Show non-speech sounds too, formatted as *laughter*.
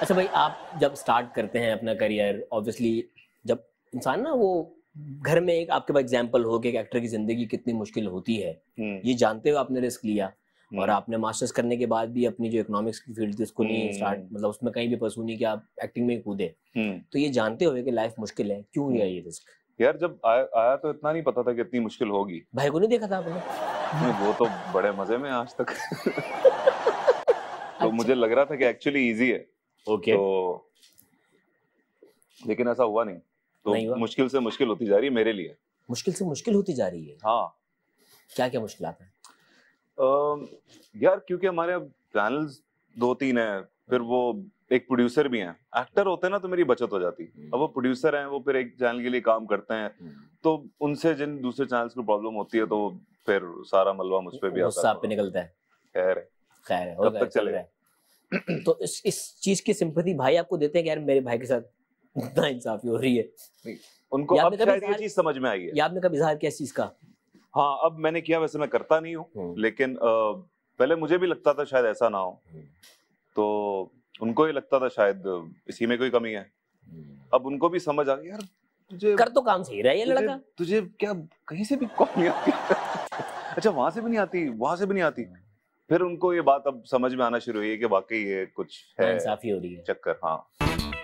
अच्छा भाई आप जब स्टार्ट करते हैं अपना करियर ऑब्वियसली जब इंसान ना वो घर में एक आपके पास एग्जाम्पल हो कि एक एक्टर की जिंदगी कितनी मुश्किल होती है हम्म। ये जानते हुए आपने रिस्क लिया हम्म। और आपने मास्टर्स करने के बाद भी अपनी जो इकोनॉमिक्स की फील्ड थी उसको नहीं स्टार्ट हम्म। मतलब उसमें कहीं भी पसू नहीं कि आप एक्टिंग में कूदे तो ये जानते हुए कि लाइफ मुश्किल है क्यों लिया ये रिस्क यार जब आ, आया तो इतना नहीं पता था कि इतनी मुश्किल होगी भाई को नहीं देखा था आपने वो तो बड़े मजे में आज तक *laughs* तो अच्छा। मुझे लग रहा था कि एक्चुअली इजी है ओके तो लेकिन ऐसा हुआ नहीं तो नहीं हुआ? मुश्किल से मुश्किल होती जा रही है मेरे लिए मुश्किल से मुश्किल होती जा रही है हाँ क्या क्या मुश्किल है uh, यार क्योंकि हमारे अब चैनल्स दो तीन है फिर वो एक प्रोड्यूसर भी हैं एक्टर होते हैं ना तो मेरी बचत हो जाती हम्म। अब वो प्रोड्यूसर हैं वो फिर एक चैनल के लिए काम करते हैं हम्म। तो उनसे जिन दूसरे चैनल्स को प्रॉब्लम होती है तो फिर सारा मलबा मुझ पर भी आता है निकलता है खैर खैर तब तक चलेगा *clears throat* तो इस इस चीज की सिंपथी भाई आपको देते हैं कि यार मेरे भाई के साथ इतना इंसाफी हो रही है उनको अब शायद ये चीज समझ में आई है आपने कभी इजहार किया इस चीज का हाँ अब मैंने किया वैसे मैं करता नहीं हूँ हम्म। लेकिन पहले मुझे भी लगता था शायद ऐसा ना हो हम्म। तो उनको ही लगता था शायद इसी में कोई कमी है हम्म। अब उनको भी समझ आ गई यार तुझे कर तो काम सही रहा है ये लड़का तुझे क्या कहीं से भी कॉल नहीं आती *laughs* अच्छा वहां से भी नहीं आती वहां से भी नहीं आती फिर उनको ये बात अब समझ में आना शुरू हुई है कि वाकई ये कुछ तो है हो रही है चक्कर हाँ